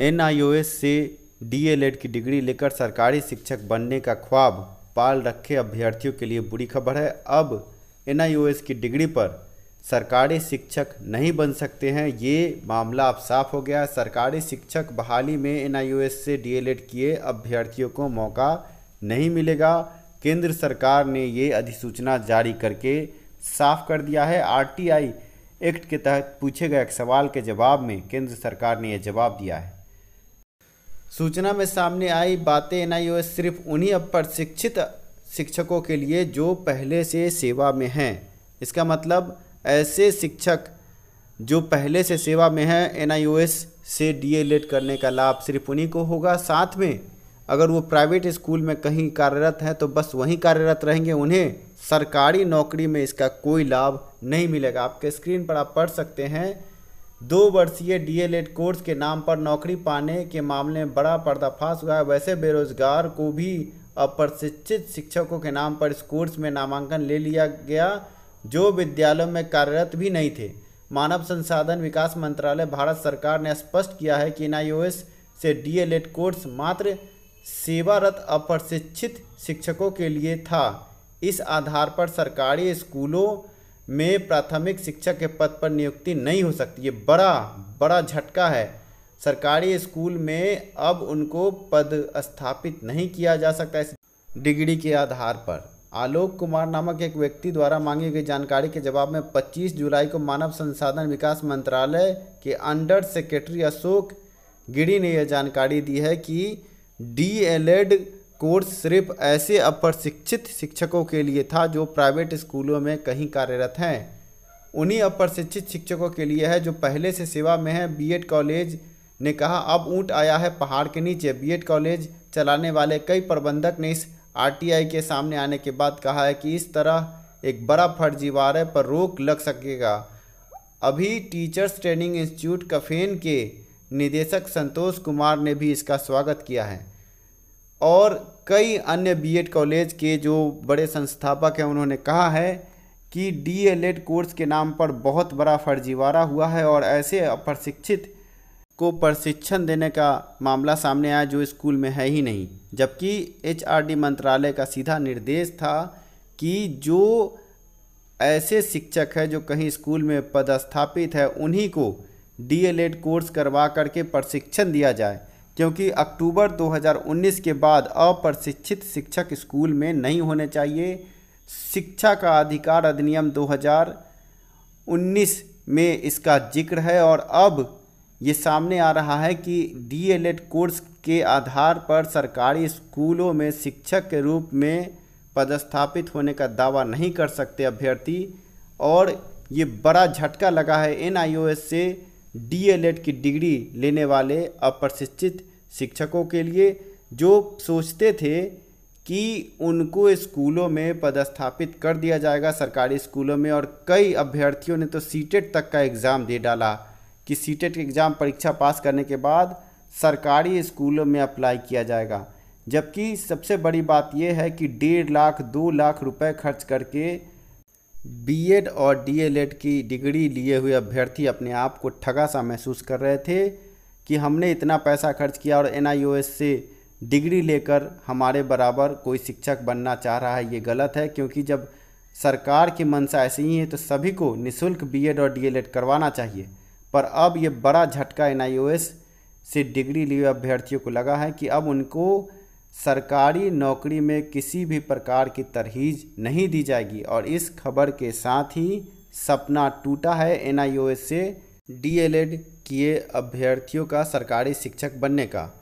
N से DElEd की degree लेकर सरकारी शिक्षक बनने का ख्वाब पाल रखे अभ्यर्थियों के लिए बुरी खबर है अब एन की डिग्री पर सरकारी शिक्षक नहीं बन सकते हैं ये मामला अब साफ हो गया है सरकारी शिक्षक बहाली में एन से डीएलएड किए अभ्यर्थियों को मौका नहीं मिलेगा केंद्र सरकार ने ये अधिसूचना जारी करके साफ कर दिया है आरटीआई एक्ट के तहत पूछे गए एक सवाल के जवाब में केंद्र सरकार ने यह जवाब दिया है सूचना में सामने आई बातें एन सिर्फ उन्हीं प्रशिक्षित शिक्षकों के लिए जो पहले से सेवा में हैं इसका मतलब ऐसे शिक्षक जो पहले से सेवा में हैं एन से डी करने का लाभ सिर्फ उन्हीं को होगा साथ में अगर वो प्राइवेट स्कूल में कहीं कार्यरत हैं तो बस वहीं कार्यरत रहेंगे उन्हें सरकारी नौकरी में इसका कोई लाभ नहीं मिलेगा आपके स्क्रीन पर आप पढ़ सकते हैं दो वर्षीय डीएलएड कोर्स के नाम पर नौकरी पाने के मामले में बड़ा पर्दाफाश हुआ है वैसे बेरोजगार को भी अप्रशिक्षित शिक्षकों के नाम पर इस कोर्स में नामांकन ले लिया गया जो विद्यालयों में कार्यरत भी नहीं थे मानव संसाधन विकास मंत्रालय भारत सरकार ने स्पष्ट किया है कि एन से डीएलएड कोर्स मात्र सेवारत अप्रशिक्षित शिक्षकों के लिए था इस आधार पर सरकारी स्कूलों में प्राथमिक शिक्षक के पद पर नियुक्ति नहीं हो सकती ये बड़ा बड़ा झटका है सरकारी स्कूल में अब उनको पद स्थापित नहीं किया जा सकता इस डिग्री के आधार पर आलोक कुमार नामक एक व्यक्ति द्वारा मांगी गई जानकारी के जवाब में 25 जुलाई को मानव संसाधन विकास मंत्रालय के अंडर सेक्रेटरी अशोक गिरी ने यह जानकारी दी है कि एड कोर्स सिर्फ ऐसे अप्रशिक्षित शिक्षकों के लिए था जो प्राइवेट स्कूलों में कहीं कार्यरत हैं उन्हीं अप्रशिक्षित शिक्षकों के लिए है जो पहले से सेवा में है बीएड कॉलेज ने कहा अब ऊँट आया है पहाड़ के नीचे बीएड कॉलेज चलाने वाले कई प्रबंधक ने इस आरटीआई के सामने आने के बाद कहा है कि इस तरह एक बड़ा फर्जीवाड़े पर रोक लग सकेगा अभी टीचर्स ट्रेनिंग इंस्टीट्यूट कफेन के निदेशक संतोष कुमार ने भी इसका स्वागत किया है और कई अन्य बीएड कॉलेज के जो बड़े संस्थापक हैं उन्होंने कहा है कि डीएलएड कोर्स e के नाम पर बहुत बड़ा फर्जीवाड़ा हुआ है और ऐसे अप्रशिक्षित को प्रशिक्षण देने का मामला सामने आया जो स्कूल में है ही नहीं जबकि एचआरडी मंत्रालय का सीधा निर्देश था कि जो ऐसे शिक्षक है जो कहीं स्कूल में पदस्थापित है उन्हीं को डीएलएड कोर्स e करवा करके प्रशिक्षण दिया जाए क्योंकि अक्टूबर 2019 के बाद अप्रशिक्षित शिक्षक स्कूल में नहीं होने चाहिए शिक्षा का अधिकार अधिनियम 2019 में इसका जिक्र है और अब ये सामने आ रहा है कि डीएलएड कोर्स के आधार पर सरकारी स्कूलों में शिक्षक के रूप में पदस्थापित होने का दावा नहीं कर सकते अभ्यर्थी और ये बड़ा झटका लगा है एन से डीएलएड की डिग्री लेने वाले अप्रशिक्षित शिक्षकों के लिए जो सोचते थे कि उनको स्कूलों में पदस्थापित कर दिया जाएगा सरकारी स्कूलों में और कई अभ्यर्थियों ने तो सीटेट तक का एग्ज़ाम दे डाला कि सीटेट एग्ज़ाम परीक्षा पास करने के बाद सरकारी स्कूलों में अप्लाई किया जाएगा जबकि सबसे बड़ी बात यह है कि डेढ़ लाख दो लाख रुपए खर्च करके बीएड और डीएलएड की डिग्री लिए हुए अभ्यर्थी अपने आप को ठगा सा महसूस कर रहे थे कि हमने इतना पैसा खर्च किया और एन से डिग्री लेकर हमारे बराबर कोई शिक्षक बनना चाह रहा है ये गलत है क्योंकि जब सरकार की मंशा ऐसी ही है तो सभी को निशुल्क बीएड और डीएलएड करवाना चाहिए पर अब ये बड़ा झटका एन से डिग्री लिए अभ्यर्थियों को लगा है कि अब उनको सरकारी नौकरी में किसी भी प्रकार की तरहीज नहीं दी जाएगी और इस खबर के साथ ही सपना टूटा है एन से डीएलएड किए अभ्यर्थियों का सरकारी शिक्षक बनने का